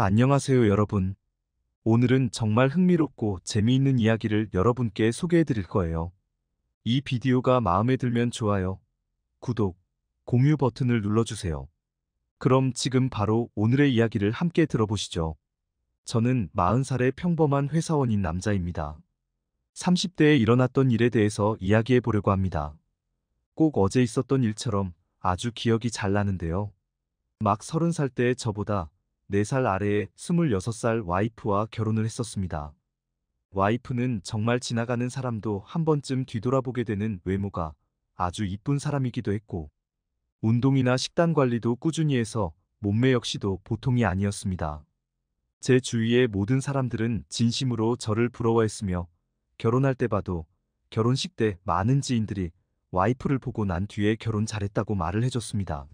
안녕하세요 여러분. 오늘은 정말 흥미롭고 재미있는 이야기를 여러분께 소개해 드릴 거예요. 이 비디오가 마음에 들면 좋아요, 구독, 공유 버튼을 눌러주세요. 그럼 지금 바로 오늘의 이야기를 함께 들어보시죠. 저는 40살의 평범한 회사원인 남자입니다. 30대에 일어났던 일에 대해서 이야기해 보려고 합니다. 꼭 어제 있었던 일처럼 아주 기억이 잘 나는데요. 막 30살 때 저보다 4살 아래의 26살 와이프와 결혼을 했었습니다. 와이프는 정말 지나가는 사람도 한 번쯤 뒤돌아보게 되는 외모가 아주 이쁜 사람이기도 했고 운동이나 식단 관리도 꾸준히 해서 몸매 역시도 보통이 아니었습니다. 제 주위의 모든 사람들은 진심으로 저를 부러워했으며 결혼할 때 봐도 결혼식 때 많은 지인들이 와이프를 보고 난 뒤에 결혼 잘했다고 말을 해줬습니다.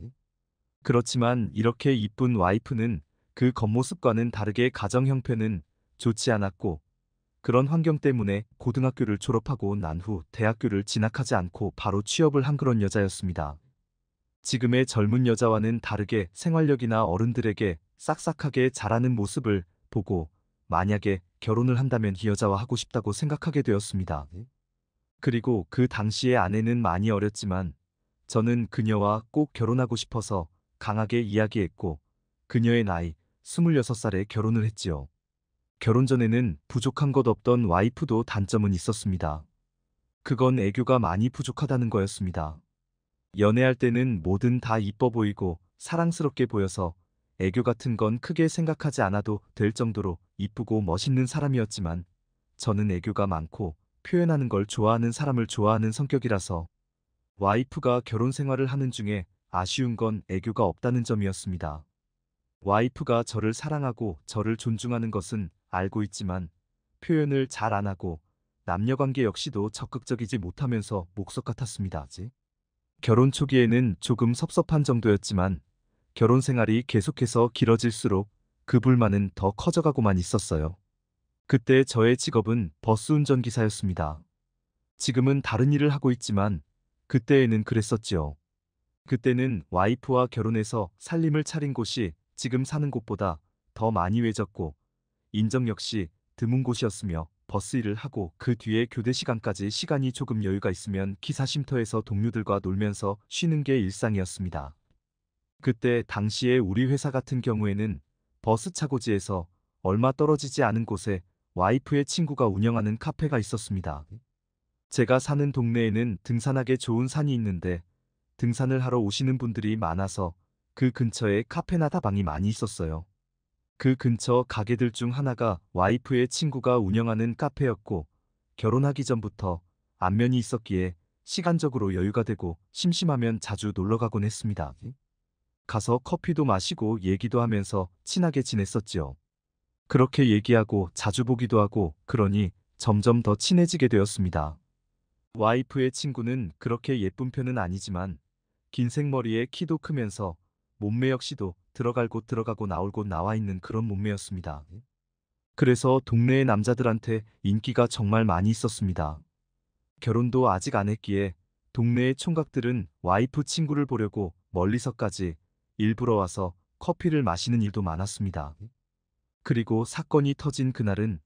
그렇지만 이렇게 이쁜 와이프는 그 겉모습과는 다르게 가정 형편은 좋지 않았고 그런 환경 때문에 고등학교를 졸업하고 난 후 대학교를 진학하지 않고 바로 취업을 한 그런 여자였습니다. 지금의 젊은 여자와는 다르게 생활력이나 어른들에게 싹싹하게 자라는 모습을 보고 만약에 결혼을 한다면 이 여자와 하고 싶다고 생각하게 되었습니다. 그리고 그 당시의 아내는 많이 어렸지만 저는 그녀와 꼭 결혼하고 싶어서 강하게 이야기했고 그녀의 나이 26살에 결혼을 했지요. 결혼 전에는 부족한 것 없던 와이프도 단점은 있었습니다. 그건 애교가 많이 부족하다는 거였습니다. 연애할 때는 뭐든 다 이뻐 보이고 사랑스럽게 보여서 애교 같은 건 크게 생각하지 않아도 될 정도로 이쁘고 멋있는 사람이었지만 저는 애교가 많고 표현하는 걸 좋아하는 사람을 좋아하는 성격이라서 와이프가 결혼 생활을 하는 중에 아쉬운 건 애교가 없다는 점이었습니다. 와이프가 저를 사랑하고 저를 존중하는 것은 알고 있지만 표현을 잘 안 하고 남녀관계 역시도 적극적이지 못하면서 목석 같았습니다. 아직. 결혼 초기에는 조금 섭섭한 정도였지만 결혼 생활이 계속해서 길어질수록 그 불만은 더 커져가고만 있었어요. 그때 저의 직업은 버스 운전기사였습니다. 지금은 다른 일을 하고 있지만 그때에는 그랬었지요. 그때는 와이프와 결혼해서 살림을 차린 곳이 지금 사는 곳보다 더 많이 외졌고 인정 역시 드문 곳이었으며 버스 일을 하고 그 뒤에 교대 시간까지 시간이 조금 여유가 있으면 기사 쉼터에서 동료들과 놀면서 쉬는 게 일상이었습니다. 그때 당시에 우리 회사 같은 경우에는 버스 차고지에서 얼마 떨어지지 않은 곳에 와이프의 친구가 운영하는 카페가 있었습니다. 제가 사는 동네에는 등산하기 좋은 산이 있는데 등산을 하러 오시는 분들이 많아서 그 근처에 카페나 다방이 많이 있었어요. 그 근처 가게들 중 하나가 와이프의 친구가 운영하는 카페였고 결혼하기 전부터 안면이 있었기에 시간적으로 여유가 되고 심심하면 자주 놀러가곤 했습니다. 가서 커피도 마시고 얘기도 하면서 친하게 지냈었지요. 그렇게 얘기하고 자주 보기도 하고 그러니 점점 더 친해지게 되었습니다. 와이프의 친구는 그렇게 예쁜 편은 아니지만 긴 생머리에 키도 크면서 몸매 역시도 들어갈 곳 들어가고 나올 곳 나와 있는 그런 몸매였습니다. 그래서 동네의 남자들한테 인기가 정말 많이 있었습니다. 결혼도 아직 안 했기에 동네의 총각들은 와이프 친구를 보려고 멀리서까지 일부러 와서 커피를 마시는 일도 많았습니다. 그리고 사건이 터진 그날은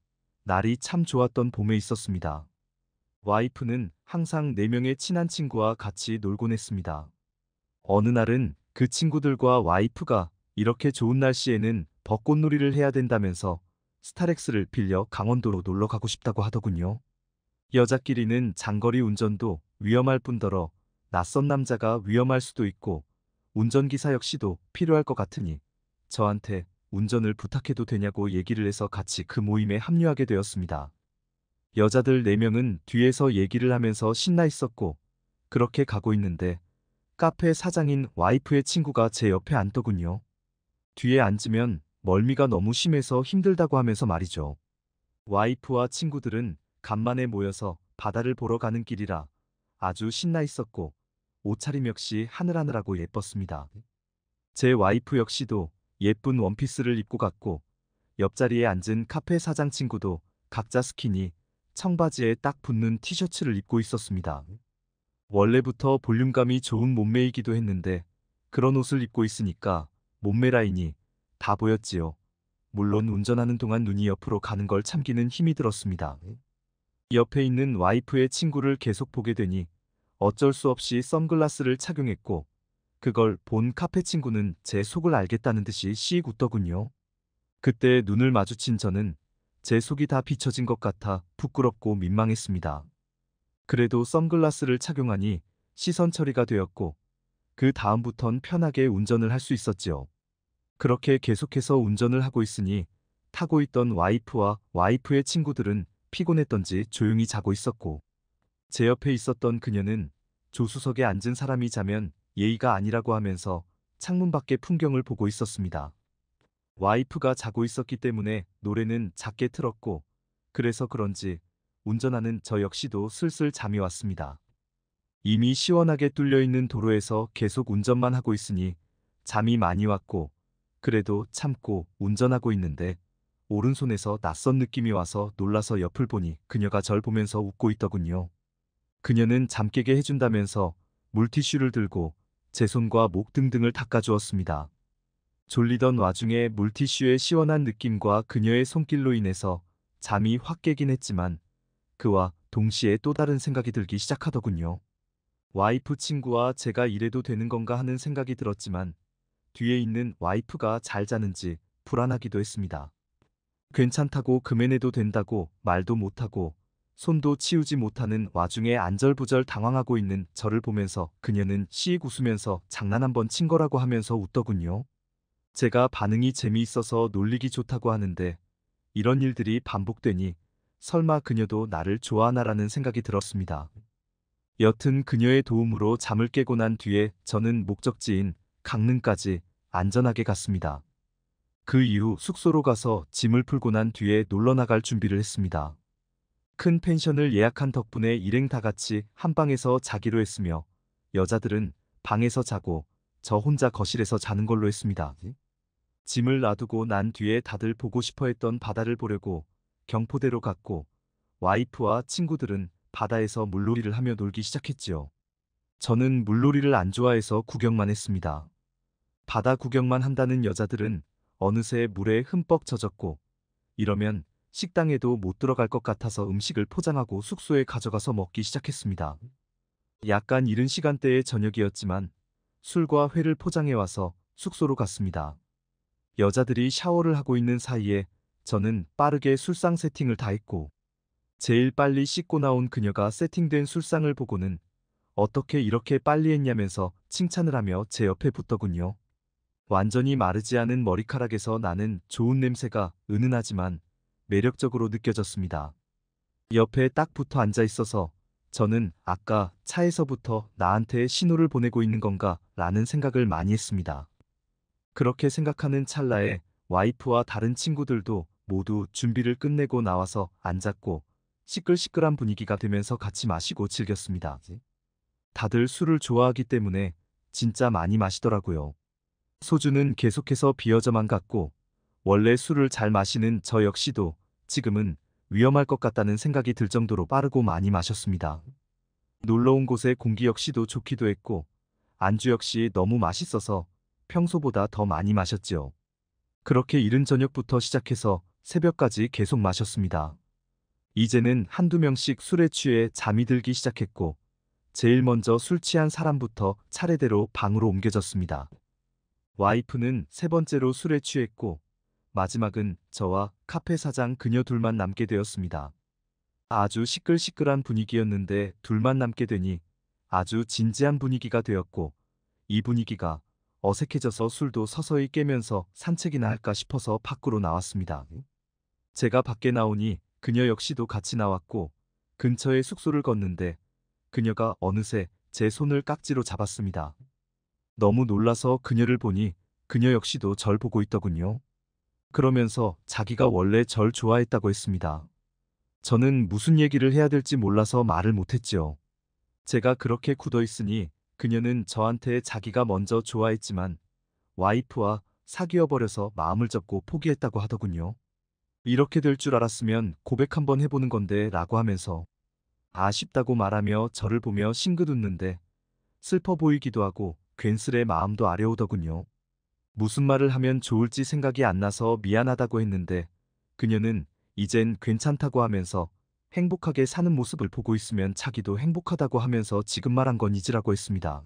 날이 참 좋았던 봄에 있었습니다. 와이프는 항상 4명의 친한 친구와 같이 놀곤 했습니다. 어느 날은 그 친구들과 와이프가 이렇게 좋은 날씨에는 벚꽃놀이를 해야 된다면서 스타렉스를 빌려 강원도로 놀러 가고 싶다고 하더군요. 여자끼리는 장거리 운전도 위험할 뿐더러 낯선 남자가 위험할 수도 있고 운전기사 역시도 필요할 것 같으니 저한테 운전을 부탁해도 되냐고 얘기를 해서 같이 그 모임에 합류하게 되었습니다. 여자들 4명은 뒤에서 얘기를 하면서 신나 있었고 그렇게 가고 있는데 카페 사장인 와이프의 친구가 제 옆에 앉더군요. 뒤에 앉으면 멀미가 너무 심해서 힘들다고 하면서 말이죠. 와이프와 친구들은 간만에 모여서 바다를 보러 가는 길이라 아주 신나 있었고 옷차림 역시 하늘하늘하고 예뻤습니다. 제 와이프 역시도 예쁜 원피스를 입고 갔고 옆자리에 앉은 카페 사장 친구도 각자 스키니 청바지에 딱 붙는 티셔츠를 입고 있었습니다. 원래부터 볼륨감이 좋은 몸매이기도 했는데 그런 옷을 입고 있으니까 몸매 라인이 다 보였지요. 물론 운전하는 동안 눈이 옆으로 가는 걸 참기는 힘이 들었습니다. 네. 옆에 있는 와이프의 친구를 계속 보게 되니 어쩔 수 없이 선글라스를 착용했고 그걸 본 카페 친구는 제 속을 알겠다는 듯이 씩 웃더군요. 그때 눈을 마주친 저는 제 속이 다 비춰진 것 같아 부끄럽고 민망했습니다. 그래도 선글라스를 착용하니 시선 처리가 되었고 그 다음부턴 편하게 운전을 할 수 있었지요. 그렇게 계속해서 운전을 하고 있으니 타고 있던 와이프와 와이프의 친구들은 피곤했던지 조용히 자고 있었고 제 옆에 있었던 그녀는 조수석에 앉은 사람이 자면 예의가 아니라고 하면서 창문 밖의 풍경을 보고 있었습니다. 와이프가 자고 있었기 때문에 노래는 작게 틀었고 그래서 그런지 운전하는 저 역시도 슬슬 잠이 왔습니다. 이미 시원하게 뚫려있는 도로에서 계속 운전만 하고 있으니 잠이 많이 왔고 그래도 참고 운전하고 있는데 오른손에서 낯선 느낌이 와서 놀라서 옆을 보니 그녀가 절 보면서 웃고 있더군요. 그녀는 잠 깨게 해준다면서 물티슈를 들고 제 손과 목 등등을 닦아주었습니다. 졸리던 와중에 물티슈의 시원한 느낌과 그녀의 손길로 인해서 잠이 확 깨긴 했지만 그와 동시에 또 다른 생각이 들기 시작하더군요. 와이프 친구와 제가 이래도 되는 건가 하는 생각이 들었지만 뒤에 있는 와이프가 잘 자는지 불안하기도 했습니다. 괜찮다고 금해내도 된다고 말도 못하고 손도 치우지 못하는 와중에 안절부절 당황하고 있는 저를 보면서 그녀는 씨익 웃으면서 장난 한번 친 거라고 하면서 웃더군요. 제가 반응이 재미있어서 놀리기 좋다고 하는데 이런 일들이 반복되니 설마 그녀도 나를 좋아하나라는 생각이 들었습니다. 여튼 그녀의 도움으로 잠을 깨고 난 뒤에 저는 목적지인 강릉까지 안전하게 갔습니다. 그 이후 숙소로 가서 짐을 풀고 난 뒤에 놀러 나갈 준비를 했습니다. 큰 펜션을 예약한 덕분에 일행 다 같이 한 방에서 자기로 했으며 여자들은 방에서 자고 저 혼자 거실에서 자는 걸로 했습니다. 짐을 놔두고 난 뒤에 다들 보고 싶어 했던 바다를 보려고 경포대로 갔고 와이프와 친구들은 바다에서 물놀이를 하며 놀기 시작했지요. 저는 물놀이를 안 좋아해서 구경만 했습니다. 바다 구경만 한다는 여자들은 어느새 물에 흠뻑 젖었고 이러면 식당에도 못 들어갈 것 같아서 음식을 포장하고 숙소에 가져가서 먹기 시작했습니다. 약간 이른 시간대의 저녁이었지만 술과 회를 포장해 와서 숙소로 갔습니다. 여자들이 샤워를 하고 있는 사이에 저는 빠르게 술상 세팅을 다 했고 제일 빨리 씻고 나온 그녀가 세팅된 술상을 보고는 어떻게 이렇게 빨리 했냐면서 칭찬을 하며 제 옆에 붙더군요. 완전히 마르지 않은 머리카락에서 나는 좋은 냄새가 은은하지만 매력적으로 느껴졌습니다. 옆에 딱 붙어 앉아 있어서 저는 아까 차에서부터 나한테 신호를 보내고 있는 건가 라는 생각을 많이 했습니다. 그렇게 생각하는 찰나에 와이프와 다른 친구들도 모두 준비를 끝내고 나와서 앉았고 시끌시끌한 분위기가 되면서 같이 마시고 즐겼습니다. 네. 다들 술을 좋아하기 때문에 진짜 많이 마시더라고요. 소주는 계속해서 비어져만 갔고 원래 술을 잘 마시는 저 역시도 지금은 위험할 것 같다는 생각이 들 정도로 빠르고 많이 마셨습니다. 놀러온 곳의 공기 역시도 좋기도 했고 안주 역시 너무 맛있어서 평소보다 더 많이 마셨지요. 그렇게 이른 저녁부터 시작해서 새벽까지 계속 마셨습니다. 이제는 한두 명씩 술에 취해 잠이 들기 시작했고 제일 먼저 술 취한 사람부터 차례대로 방으로 옮겨졌습니다. 와이프는 세 번째로 술에 취했고 마지막은 저와 카페 사장 그녀 둘만 남게 되었습니다. 아주 시끌시끌한 분위기였는데 둘만 남게 되니 아주 진지한 분위기가 되었고 이 분위기가 어색해져서 술도 서서히 깨면서 산책이나 할까 싶어서 밖으로 나왔습니다. 제가 밖에 나오니 그녀 역시도 같이 나왔고 근처에 숙소를 걷는데 그녀가 어느새 제 손을 깍지로 잡았습니다. 너무 놀라서 그녀를 보니 그녀 역시도 절 보고 있더군요. 그러면서 자기가 원래 절 좋아했다고 했습니다. 저는 무슨 얘기를 해야 될지 몰라서 말을 못했지요. 제가 그렇게 굳어 있으니 그녀는 저한테 자기가 먼저 좋아했지만 와이프와 사귀어버려서 마음을 접고 포기했다고 하더군요. 이렇게 될 줄 알았으면 고백 한번 해보는 건데 라고 하면서 아쉽다고 말하며 저를 보며 싱긋웃는데 슬퍼 보이기도 하고 괜스레 마음도 아려오더군요. 무슨 말을 하면 좋을지 생각이 안 나서 미안하다고 했는데 그녀는 이젠 괜찮다고 하면서 행복하게 사는 모습을 보고 있으면 자기도 행복하다고 하면서 지금 말한 건 잊으라고 했습니다.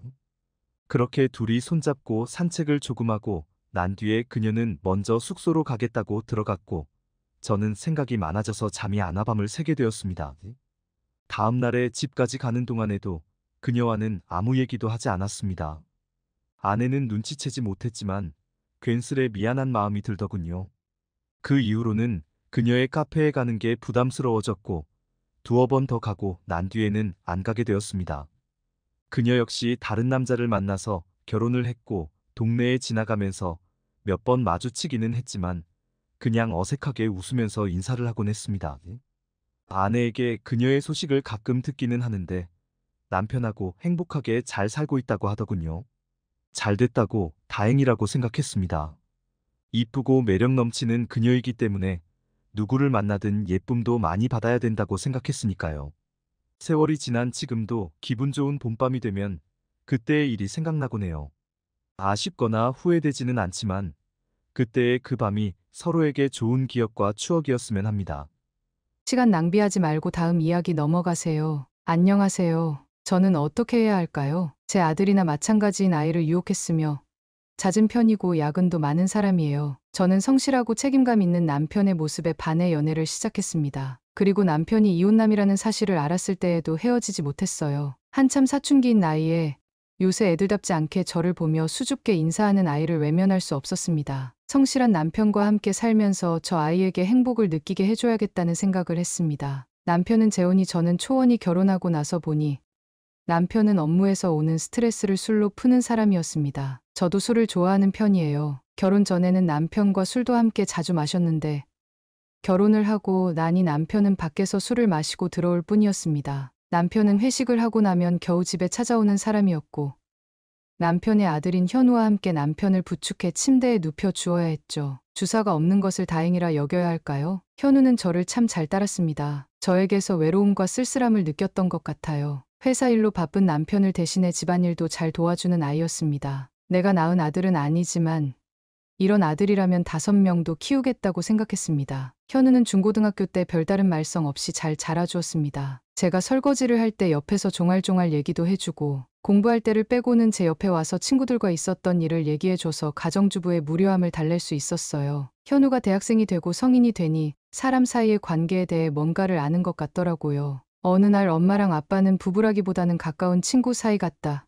그렇게 둘이 손잡고 산책을 조금 하고 난 뒤에 그녀는 먼저 숙소로 가겠다고 들어갔고 저는 생각이 많아져서 잠이 안 와 밤을 새게 되었습니다. 다음 날에 집까지 가는 동안에도 그녀와는 아무 얘기도 하지 않았습니다. 아내는 눈치채지 못했지만 괜스레 미안한 마음이 들더군요. 그 이후로는 그녀의 카페에 가는 게 부담스러워졌고 두어 번 더 가고 난 뒤에는 안 가게 되었습니다. 그녀 역시 다른 남자를 만나서 결혼을 했고 동네에 지나가면서 몇 번 마주치기는 했지만 그냥 어색하게 웃으면서 인사를 하곤 했습니다. 아내에게 그녀의 소식을 가끔 듣기는 하는데 남편하고 행복하게 잘 살고 있다고 하더군요. 잘 됐다고 다행이라고 생각했습니다. 이쁘고 매력 넘치는 그녀이기 때문에 누구를 만나든 예쁨도 많이 받아야 된다고 생각했으니까요. 세월이 지난 지금도 기분 좋은 봄밤이 되면 그때의 일이 생각나곤 해요. 아쉽거나 후회되지는 않지만 그때의 그 밤이 서로에게 좋은 기억과 추억이었으면 합니다. 시간 낭비하지 말고 다음 이야기 넘어가세요. 안녕하세요. 저는 어떻게 해야 할까요? 제 아들이나 마찬가지인 아이를 유혹했으며 잦은 편이고 야근도 많은 사람이에요. 저는 성실하고 책임감 있는 남편의 모습에 반해 연애를 시작했습니다. 그리고 남편이 이혼남이라는 사실을 알았을 때에도 헤어지지 못했어요. 한참 사춘기인 나이에 요새 애들답지 않게 저를 보며 수줍게 인사하는 아이를 외면할 수 없었습니다. 성실한 남편과 함께 살면서 저 아이에게 행복을 느끼게 해줘야겠다는 생각을 했습니다. 남편은 재혼이 저는 초원이 결혼하고 나서 보니 남편은 업무에서 오는 스트레스를 술로 푸는 사람이었습니다. 저도 술을 좋아하는 편이에요. 결혼 전에는 남편과 술도 함께 자주 마셨는데 결혼을 하고 난이 남편은 밖에서 술을 마시고 들어올 뿐이었습니다. 남편은 회식을 하고 나면 겨우 집에 찾아오는 사람이었고 남편의 아들인 현우와 함께 남편을 부축해 침대에 눕혀 주어야 했죠. 주사가 없는 것을 다행이라 여겨야 할까요? 현우는 저를 참 잘 따랐습니다. 저에게서 외로움과 쓸쓸함을 느꼈던 것 같아요. 회사 일로 바쁜 남편을 대신해 집안일도 잘 도와주는 아이였습니다. 내가 낳은 아들은 아니지만 이런 아들이라면 다섯 명도 키우겠다고 생각했습니다. 현우는 중고등학교 때 별다른 말썽 없이 잘 자라주었습니다. 제가 설거지를 할 때 옆에서 종알종알 얘기도 해주고 공부할 때를 빼고는 제 옆에 와서 친구들과 있었던 일을 얘기해줘서 가정주부의 무료함을 달랠 수 있었어요. 현우가 대학생이 되고 성인이 되니 사람 사이의 관계에 대해 뭔가를 아는 것 같더라고요. 어느 날 엄마랑 아빠는 부부라기보다는 가까운 친구 사이 같다.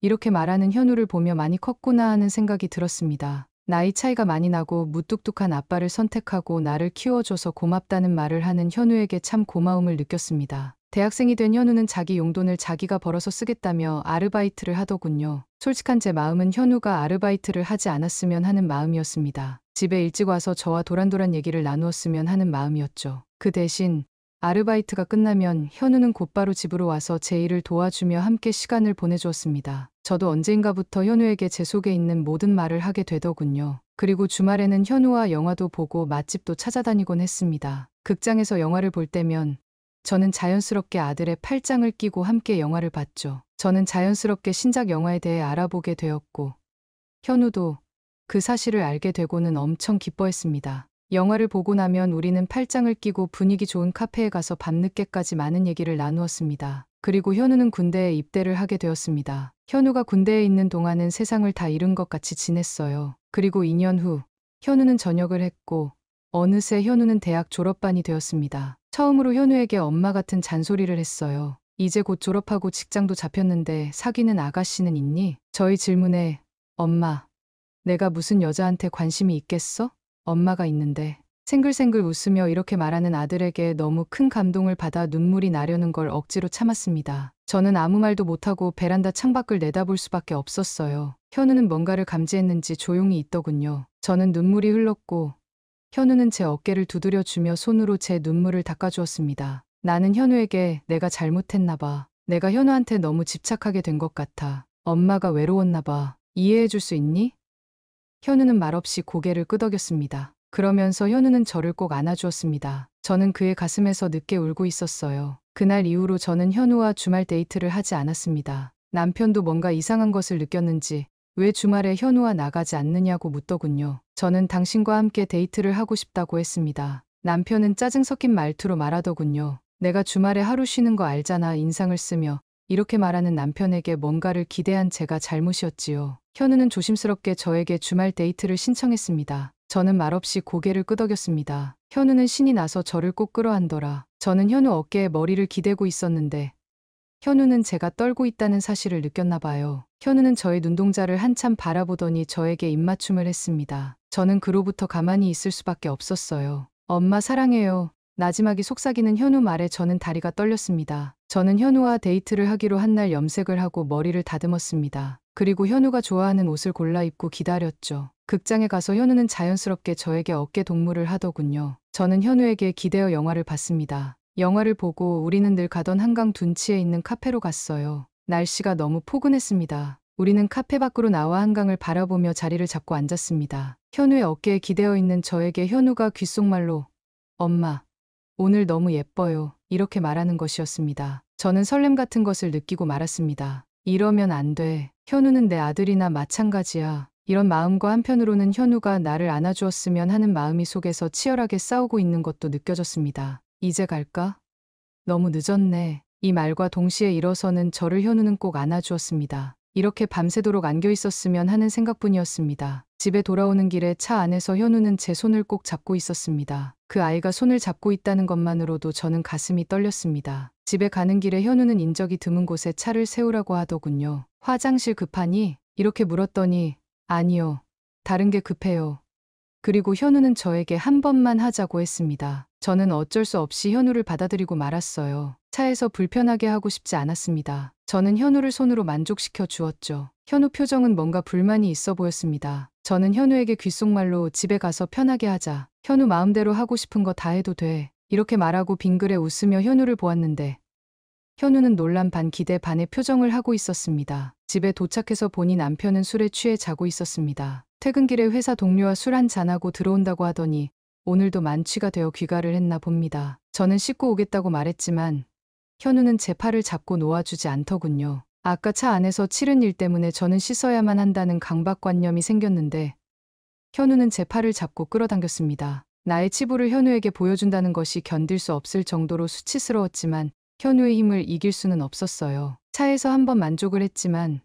이렇게 말하는 현우를 보며 많이 컸구나 하는 생각이 들었습니다. 나이 차이가 많이 나고 무뚝뚝한 아빠를 선택하고 나를 키워줘서 고맙다는 말을 하는 현우에게 참 고마움을 느꼈습니다. 대학생이 된 현우는 자기 용돈을 자기가 벌어서 쓰겠다며 아르바이트를 하더군요. 솔직한 제 마음은 현우가 아르바이트를 하지 않았으면 하는 마음이었습니다. 집에 일찍 와서 저와 도란도란 얘기를 나누었으면 하는 마음이었죠. 그 대신 아르바이트가 끝나면 현우는 곧바로 집으로 와서 제 일을 도와주며 함께 시간을 보내주었습니다. 저도 언젠가부터 현우에게 제 속에 있는 모든 말을 하게 되더군요. 그리고 주말에는 현우와 영화도 보고 맛집도 찾아다니곤 했습니다. 극장에서 영화를 볼 때면 저는 자연스럽게 아들의 팔짱을 끼고 함께 영화를 봤죠. 저는 자연스럽게 신작 영화에 대해 알아보게 되었고 현우도 그 사실을 알게 되고는 엄청 기뻐했습니다. 영화를 보고 나면 우리는 팔짱을 끼고 분위기 좋은 카페에 가서 밤늦게까지 많은 얘기를 나누었습니다. 그리고 현우는 군대에 입대를 하게 되었습니다. 현우가 군대에 있는 동안은 세상을 다 잃은 것 같이 지냈어요. 그리고 2년 후 현우는 전역을 했고 어느새 현우는 대학 졸업반이 되었습니다. 처음으로 현우에게 엄마 같은 잔소리를 했어요. 이제 곧 졸업하고 직장도 잡혔는데 사귀는 아가씨는 있니? 저희 질문에 엄마, 내가 무슨 여자한테 관심이 있겠어? 엄마가 있는데 생글생글 웃으며 이렇게 말하는 아들에게 너무 큰 감동을 받아 눈물이 나려는 걸 억지로 참았습니다. 저는 아무 말도 못하고 베란다 창밖을 내다볼 수밖에 없었어요. 현우는 뭔가를 감지했는지 조용히 있더군요. 저는 눈물이 흘렀고 현우는 제 어깨를 두드려 주며 손으로 제 눈물을 닦아주었습니다. 나는 현우에게 내가 잘못했나 봐. 내가 현우한테 너무 집착하게 된 것 같아. 엄마가 외로웠나 봐. 이해해 줄 수 있니? 현우는 말없이 고개를 끄덕였습니다. 그러면서 현우는 저를 꼭 안아주었습니다. 저는 그의 가슴에서 늦게 울고 있었어요. 그날 이후로 저는 현우와 주말 데이트를 하지 않았습니다. 남편도 뭔가 이상한 것을 느꼈는지 왜 주말에 현우와 나가지 않느냐고 묻더군요. 저는 당신과 함께 데이트를 하고 싶다고 했습니다. 남편은 짜증 섞인 말투로 말하더군요. 내가 주말에 하루 쉬는 거 알잖아 인상을 쓰며 이렇게 말하는 남편에게 뭔가를 기대한 제가 잘못이었지요. 현우는 조심스럽게 저에게 주말 데이트를 신청했습니다. 저는 말없이 고개를 끄덕였습니다. 현우는 신이 나서 저를 꼭 끌어안더라. 저는 현우 어깨에 머리를 기대고 있었는데 현우는 제가 떨고 있다는 사실을 느꼈나 봐요. 현우는 저의 눈동자를 한참 바라보더니 저에게 입맞춤을 했습니다. 저는 그로부터 가만히 있을 수밖에 없었어요. 엄마 사랑해요. 나지막이 속삭이는 현우 말에 저는 다리가 떨렸습니다. 저는 현우와 데이트를 하기로 한 날 염색을 하고 머리를 다듬었습니다. 그리고 현우가 좋아하는 옷을 골라 입고 기다렸죠. 극장에 가서 현우는 자연스럽게 저에게 어깨 동무를 하더군요. 저는 현우에게 기대어 영화를 봤습니다. 영화를 보고 우리는 늘 가던 한강 둔치에 있는 카페로 갔어요. 날씨가 너무 포근했습니다. 우리는 카페 밖으로 나와 한강을 바라보며 자리를 잡고 앉았습니다. 현우의 어깨에 기대어 있는 저에게 현우가 귓속말로 엄마, 오늘 너무 예뻐요. 이렇게 말하는 것이었습니다. 저는 설렘 같은 것을 느끼고 말았습니다. 이러면 안 돼. 현우는 내 아들이나 마찬가지야. 이런 마음과 한편으로는 현우가 나를 안아주었으면 하는 마음이 속에서 치열하게 싸우고 있는 것도 느껴졌습니다. 이제 갈까? 너무 늦었네. 이 말과 동시에 일어서는 저를 현우는 꼭 안아주었습니다. 이렇게 밤새도록 안겨 있었으면 하는 생각뿐이었습니다. 집에 돌아오는 길에 차 안에서 현우는 제 손을 꼭 잡고 있었습니다. 그 아이가 손을 잡고 있다는 것만으로도 저는 가슴이 떨렸습니다. 집에 가는 길에 현우는 인적이 드문 곳에 차를 세우라고 하더군요. 화장실 급하니? 이렇게 물었더니 아니요. 다른 게 급해요. 그리고 현우는 저에게 한 번만 하자고 했습니다. 저는 어쩔 수 없이 현우를 받아들이고 말았어요. 차에서 불편하게 하고 싶지 않았습니다. 저는 현우를 손으로 만족시켜 주었죠. 현우 표정은 뭔가 불만이 있어 보였습니다. 저는 현우에게 귓속말로 집에 가서 편하게 하자. 현우 마음대로 하고 싶은 거 다 해도 돼. 이렇게 말하고 빙그레 웃으며 현우를 보았는데 현우는 놀란 반 기대 반의 표정을 하고 있었습니다. 집에 도착해서 보니 남편은 술에 취해 자고 있었습니다. 퇴근길에 회사 동료와 술 한잔하고 들어온다고 하더니 오늘도 만취가 되어 귀가를 했나 봅니다. 저는 씻고 오겠다고 말했지만 현우는 제 팔을 잡고 놓아주지 않더군요. 아까 차 안에서 치른 일 때문에 저는 씻어야만 한다는 강박관념이 생겼는데 현우는 제 팔을 잡고 끌어당겼습니다. 나의 치부를 현우에게 보여준다는 것이 견딜 수 없을 정도로 수치스러웠지만 현우의 힘을 이길 수는 없었어요. 차에서 한 번 만족을 했지만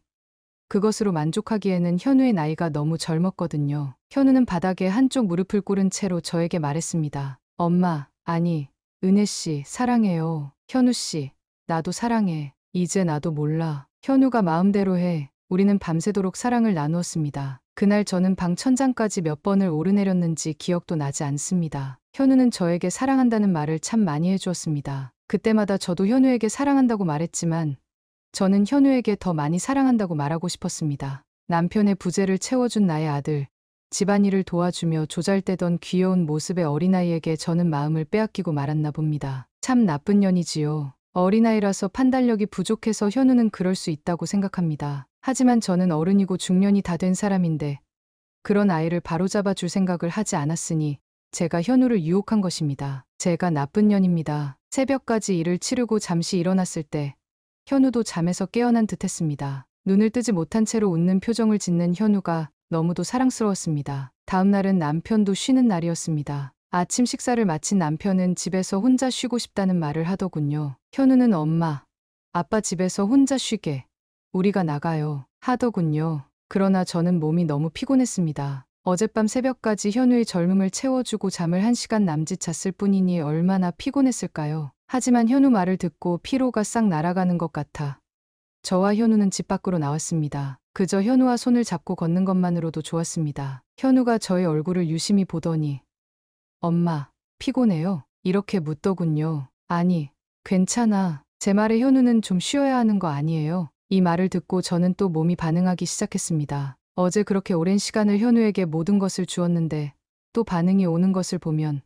그것으로 만족하기에는 현우의 나이가 너무 젊었거든요. 현우는 바닥에 한쪽 무릎을 꿇은 채로 저에게 말했습니다. 엄마, 아니, 은혜 씨, 사랑해요. 현우 씨, 나도 사랑해. 이제 나도 몰라. 현우가 마음대로 해 우리는 밤새도록 사랑을 나누었습니다. 그날 저는 방 천장까지 몇 번을 오르내렸는지 기억도 나지 않습니다. 현우는 저에게 사랑한다는 말을 참 많이 해주었습니다. 그때마다 저도 현우에게 사랑한다고 말했지만 저는 현우에게 더 많이 사랑한다고 말하고 싶었습니다. 남편의 부재를 채워준 나의 아들, 집안일을 도와주며 조잘되던 귀여운 모습의 어린아이에게 저는 마음을 빼앗기고 말았나 봅니다. 참 나쁜 년이지요. 어린아이라서 판단력이 부족해서 현우는 그럴 수 있다고 생각합니다. 하지만 저는 어른이고 중년이 다 된 사람인데 그런 아이를 바로잡아 줄 생각을 하지 않았으니 제가 현우를 유혹한 것입니다. 제가 나쁜 년입니다. 새벽까지 일을 치르고 잠시 일어났을 때 현우도 잠에서 깨어난 듯 했습니다. 눈을 뜨지 못한 채로 웃는 표정을 짓는 현우가 너무도 사랑스러웠습니다. 다음날은 남편도 쉬는 날이었습니다. 아침 식사를 마친 남편은 집에서 혼자 쉬고 싶다는 말을 하더군요. 현우는 엄마, 아빠 집에서 혼자 쉬게, 우리가 나가요. 하더군요. 그러나 저는 몸이 너무 피곤했습니다. 어젯밤 새벽까지 현우의 젊음을 채워주고 잠을 한시간 남짓 잤을 뿐이니 얼마나 피곤했을까요. 하지만 현우 말을 듣고 피로가 싹 날아가는 것 같아. 저와 현우는 집 밖으로 나왔습니다. 그저 현우와 손을 잡고 걷는 것만으로도 좋았습니다. 현우가 저의 얼굴을 유심히 보더니 엄마, 피곤해요. 이렇게 묻더군요. 아니, 괜찮아. 제 말에 현우는 좀 쉬어야 하는 거 아니에요. 이 말을 듣고 저는 또 몸이 반응하기 시작했습니다. 어제 그렇게 오랜 시간을 현우에게 모든 것을 주었는데 또 반응이 오는 것을 보면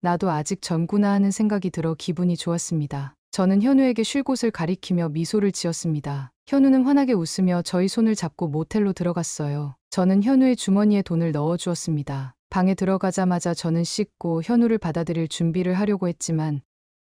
나도 아직 젊구나 하는 생각이 들어 기분이 좋았습니다. 저는 현우에게 쉴 곳을 가리키며 미소를 지었습니다. 현우는 환하게 웃으며 저희 손을 잡고 모텔로 들어갔어요. 저는 현우의 주머니에 돈을 넣어주었습니다. 방에 들어가자마자 저는 씻고 현우를 받아들일 준비를 하려고 했지만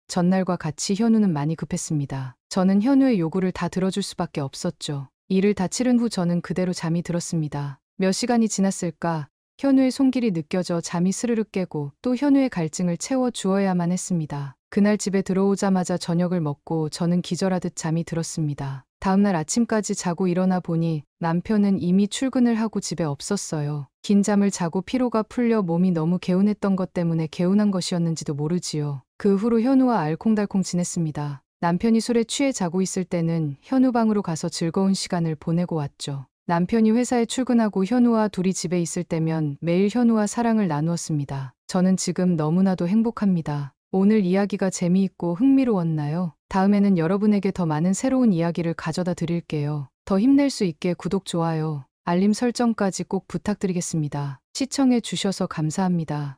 전날과 같이 현우는 많이 급했습니다. 저는 현우의 요구를 다 들어줄 수밖에 없었죠. 일을 다 치른 후 저는 그대로 잠이 들었습니다. 몇 시간이 지났을까 현우의 손길이 느껴져 잠이 스르륵 깨고 또 현우의 갈증을 채워 주어야만 했습니다. 그날 집에 들어오자마자 저녁을 먹고 저는 기절하듯 잠이 들었습니다. 다음날 아침까지 자고 일어나 보니 남편은 이미 출근을 하고 집에 없었어요. 긴 잠을 자고 피로가 풀려 몸이 너무 개운했던 것 때문에 개운한 것이었는지도 모르지요. 그 후로 현우와 알콩달콩 지냈습니다. 남편이 술에 취해 자고 있을 때는 현우 방으로 가서 즐거운 시간을 보내고 왔죠. 남편이 회사에 출근하고 현우와 둘이 집에 있을 때면 매일 현우와 사랑을 나누었습니다. 저는 지금 너무나도 행복합니다. 오늘 이야기가 재미있고 흥미로웠나요? 다음에는 여러분에게 더 많은 새로운 이야기를 가져다 드릴게요. 더 힘낼 수 있게 구독, 좋아요, 알림 설정까지 꼭 부탁드리겠습니다. 시청해 주셔서 감사합니다.